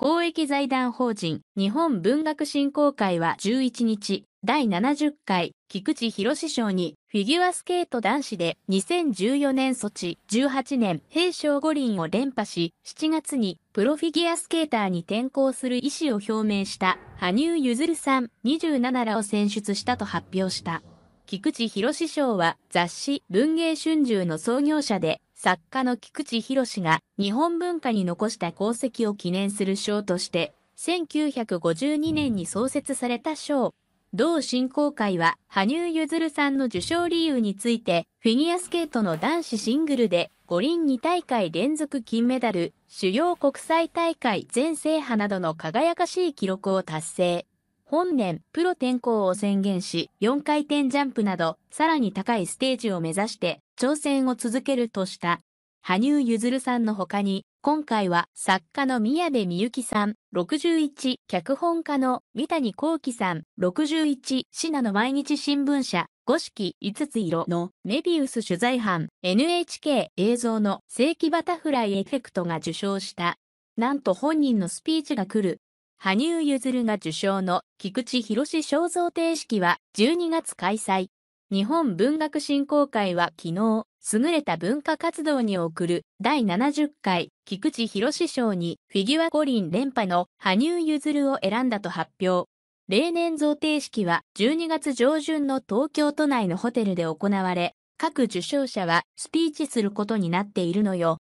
公益財団法人日本文学振興会は11日、第70回菊池博賞にフィギュアスケート男子で2014年措置、18年平昌五輪を連覇し7月にプロフィギュアスケーターに転向する意思を表明した羽生結弦さん27らを選出したと発表した。菊池博賞は雑誌文芸春秋の創業者で作家の菊池博が日本文化に残した功績を記念する賞として、1952年に創設された賞。同振興会は、羽生結弦さんの受賞理由について、フィギュアスケートの男子シングルで、五輪2大会連続金メダル、主要国際大会全制覇などの輝かしい記録を達成。本年プロ転向を宣言し、4回転ジャンプなど、さらに高いステージを目指して、挑戦を続けるとした。羽生結弦さんの他に、今回は作家の宮部みゆきさん、61、脚本家の三谷幸喜さん、61、品の毎日新聞社、五色五つ色のメビウス取材班 NHK 映像の正規バタフライエフェクトが受賞した。なんと本人のスピーチが来る羽生結弦が受賞の菊池博肖像定式は12月開催。日本文学振興会は昨日、優れた文化活動に贈る第70回菊池博賞にフィギュア五輪連覇の羽生結弦を選んだと発表。例年贈呈式は12月上旬の東京都内のホテルで行われ、各受賞者はスピーチすることになっているのよ。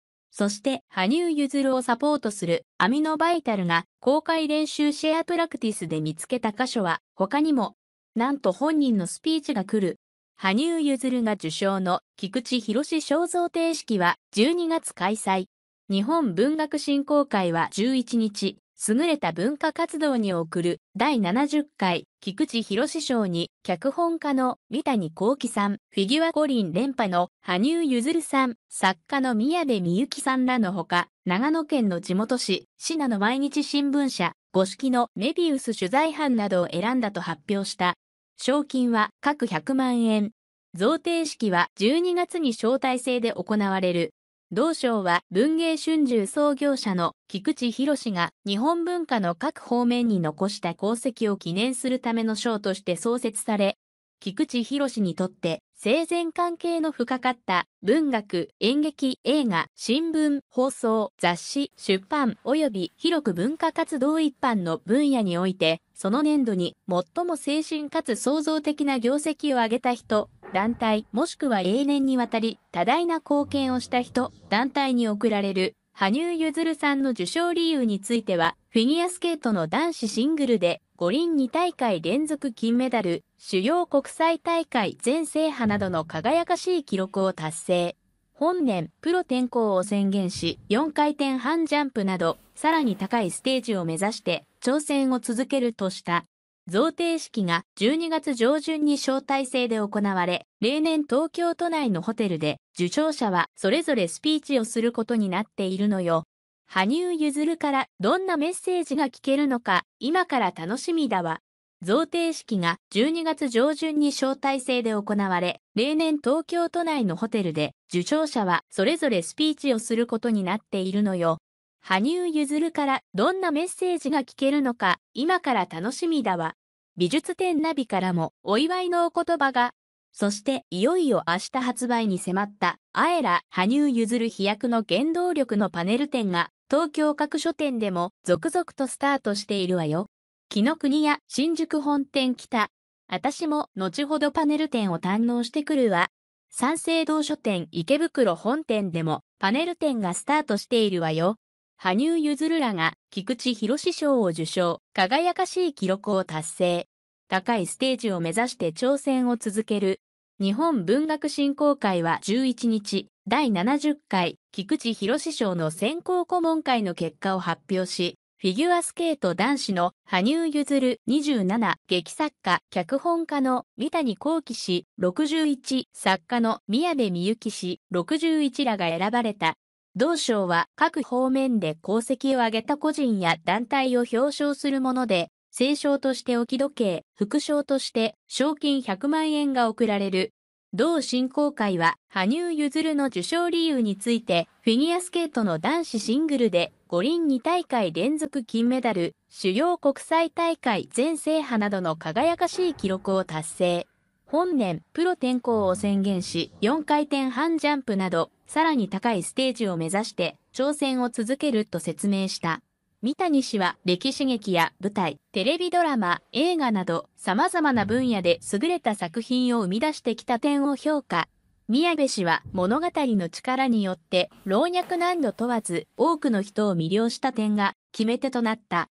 そして、羽生結弦をサポートするアミノバイタルが公開練習シェアプラクティスで見つけた箇所は他にも、なんと本人のスピーチが来る。羽生結弦が受賞の菊池博肖像定式は12月開催。日本文学振興会は11日、優れた文化活動に贈る第70回菊池博賞に脚本家の三谷幸喜さん、フィギュア五輪連覇の羽生結弦さん、作家の宮部みゆきさんらのほか、長野県の地元紙、品の毎日新聞社、五色のメビウス取材班などを選んだと発表した。賞金は各100万円。贈呈式は12月に招待制で行われる。同省は文芸春秋創業者の菊池博が日本文化の各方面に残した功績を記念するための賞として創設され、菊池博にとって生前関係の深かった文学、演劇、映画、新聞、放送、雑誌、出版及び広く文化活動一般の分野において、その年度に最も精神かつ創造的な業績を上げた人団体、もしくは永年にわたり多大な貢献をした人、団体に贈られる、羽生結弦さんの受賞理由については、フィギュアスケートの男子シングルで、五輪2大会連続金メダル、主要国際大会全制覇などの輝かしい記録を達成。本年、プロ転向を宣言し、4回転半ジャンプなど、さらに高いステージを目指して、挑戦を続けるとした。贈呈式が12月上旬に招待制で行われ、例年東京都内のホテルで受賞者はそれぞれスピーチをすることになっているのよ。羽生結弦からどんなメッセージが聞けるのか今から楽しみだわ。贈呈式が12月上旬に招待制で行われ、例年東京都内のホテルで受賞者はそれぞれスピーチをすることになっているのよ。羽生結弦からどんなメッセージが聞けるのか、今から楽しみだわ。美術展ナビからもお祝いのお言葉が。そしていよいよ明日発売に迫ったあえら羽生結弦飛躍の原動力のパネル展が東京各書店でも続々とスタートしているわよ。木の国や新宿本店北。私も後ほどパネル展を堪能してくるわ。三省堂書店池袋本店でもパネル展がスタートしているわよ。羽生結弦らが菊池博賞を受賞、輝かしい記録を達成。高いステージを目指して挑戦を続ける。日本文学振興会は11日、第70回菊池博賞の選考顧問会の結果を発表し、フィギュアスケート男子の羽生結弦27劇作家、脚本家の三谷幸喜氏61作家の宮部みゆき氏61らが選ばれた。同賞は各方面で功績を挙げた個人や団体を表彰するもので、正賞として置き時計、副賞として賞金100万円が贈られる。同振興会は、羽生結弦の受賞理由について、フィギュアスケートの男子シングルで五輪2大会連続金メダル、主要国際大会全制覇などの輝かしい記録を達成。本年、プロ転向を宣言し、4回転半ジャンプなど、さらに高いステージを目指して挑戦を続けると説明した。三谷氏は歴史劇や舞台、テレビドラマ、映画など様々な分野で優れた作品を生み出してきた点を評価。宮部氏は物語の力によって老若男女問わず多くの人を魅了した点が決め手となった。